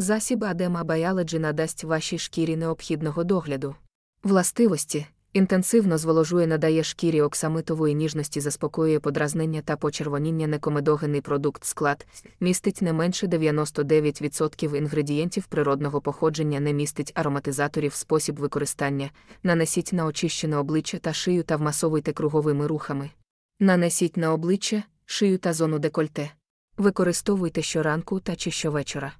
Засіб Адема Biology надасть вашій шкірі необхідного догляду. Властивості інтенсивно зволожує, надає шкірі оксамитової ніжності, заспокоює подразнення та почервоніння некомедогений продукт склад, містить не менше 99% інгредієнтів природного походження, не містить ароматизаторів, спосіб використання, нанесіть на очищене обличчя та шию та вмасовуйте круговими рухами. Нанесіть на обличчя, шию та зону декольте. Використовуйте щоранку та чи щовечора.